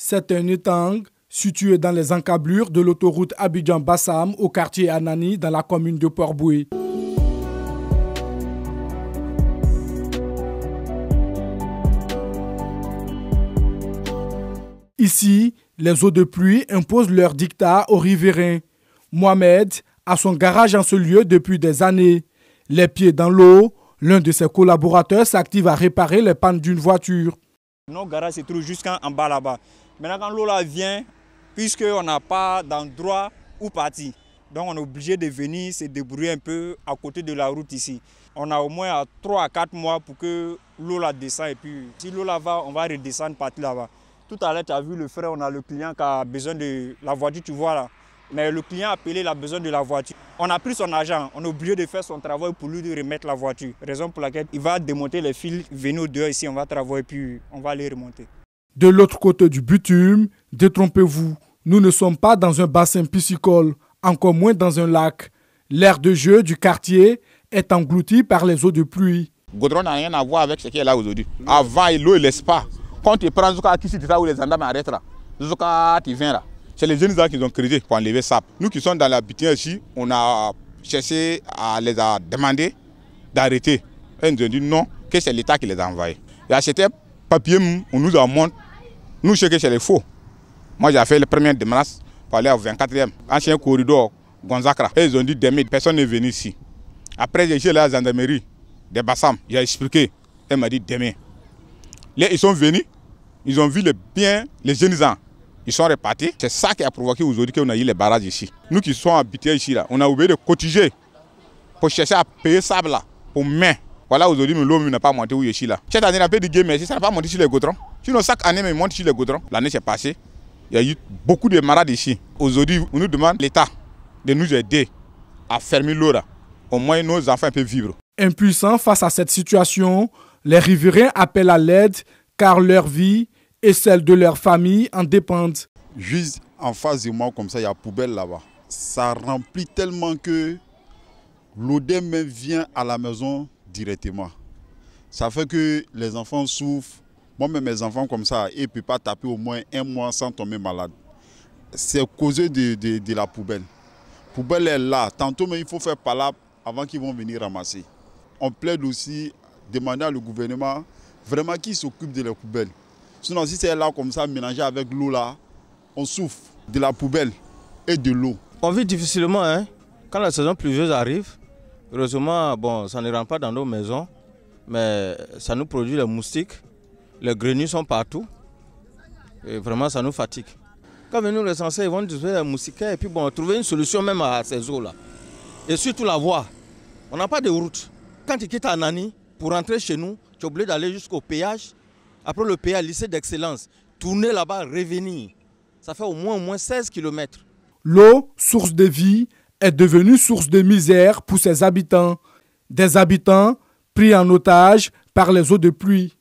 C'est un étang situé dans les encablures de l'autoroute Abidjan-Bassam au quartier Anani dans la commune de Port-Boué. Ici, les eaux de pluie imposent leur dictat aux riverains. Mohamed a son garage en ce lieu depuis des années. Les pieds dans l'eau, l'un de ses collaborateurs s'active à réparer les pannes d'une voiture. Nos garages se trouvent jusqu'en bas là-bas. Maintenant, quand l'eau là vient, puisqu'on n'a pas d'endroit où partir, donc on est obligé de venir se débrouiller un peu à côté de la route ici. On a au moins 3 à 4 mois pour que l'eau la descende et puis si l'eau là va, on va redescendre partir là-bas. Tout à l'heure, tu as vu le frère, on a le client qui a besoin de la voiture, tu vois là. Mais le client a appelé, il a besoin de la voiture. On a pris son agent, on est obligé de faire son travail pour lui de remettre la voiture. Raison pour laquelle il va démonter les fils, venir au dehors ici, on va travailler, puis on va les remonter de l'autre côté du bitume, détrompez-vous, nous ne sommes pas dans un bassin piscicole, encore moins dans un lac. L'air de jeu du quartier est englouti par les eaux de pluie. Godron n'a rien à voir avec ce qui est là aujourd'hui. Avant, l'eau, et laisse Quand tu prends jusqu'à qui là où les gendarmes arrêtent là, jusqu'à tu viens là. C'est les jeunes qui ont créé pour enlever ça. Nous qui sommes dans la bitière ici, on a cherché à les demander d'arrêter. Ils nous ont dit non, que c'est l'État qui les a envoyés. Et à mou. papier, on nous a montré nous, c'est les faux. Moi, j'ai fait le premier menace pour aller au 24e, ancien corridor Gonzacra. Et ils ont dit demain, personne n'est venu ici. Après, j'ai à la gendarmerie de Bassam, j'ai expliqué. Elle m'a dit demain. Là, ils sont venus, ils ont vu les biens, les gens Ils sont repartis. C'est ça qui a provoqué aujourd'hui qu'on a eu les barrages ici. Nous qui sommes habités ici, là, on a oublié de cotiger pour chercher à payer sable là, pour main. Voilà, aujourd'hui, l'homme n'a pas monté où je suis là. Cette année, peu de mais game, ça n'a pas monté sur les Gaudrons. Sinon, chaque année, mais monte sur les goudrons. L'année s'est passée. Il y a eu beaucoup de malades ici. Aujourd'hui, on nous demande l'État de nous aider à fermer l'eau Au moins, nos enfants peuvent vivre. Impuissants face à cette situation, les riverains appellent à l'aide car leur vie et celle de leur famille en dépendent. Juste en face de moi, comme ça, il y a poubelle là-bas. Ça remplit tellement que l'odeur même vient à la maison directement. Ça fait que les enfants souffrent. Moi-même, mes enfants comme ça, ils ne peuvent pas taper au moins un mois sans tomber malade. C'est causé de, de, la poubelle. Poubelle est là. Tantôt, mais il faut faire par là avant qu'ils vont venir ramasser. On plaide aussi, demander à le gouvernement vraiment qu'il s'occupe de la poubelle. Sinon, si c'est là comme ça, mélangé avec l'eau là, on souffre de la poubelle et de l'eau. On vit difficilement, hein. Quand la saison pluvieuse arrive, Heureusement, bon, ça ne rentre pas dans nos maisons, mais ça nous produit les moustiques. Les grenouilles sont partout. Et vraiment, ça nous fatigue. Quand nous les censés, ils vont trouver les moustiquaires et puis bon, trouver une solution même à ces eaux-là. Et surtout la voie. On n'a pas de route. Quand tu quittes Anani pour rentrer chez nous, tu es obligé d'aller jusqu'au péage. Après le péage, lycée d'excellence, tourner là-bas, revenir. Ça fait au moins, au moins 16 km. L'eau, source de vie, est devenue source de misère pour ses habitants, des habitants pris en otage par les eaux de pluie.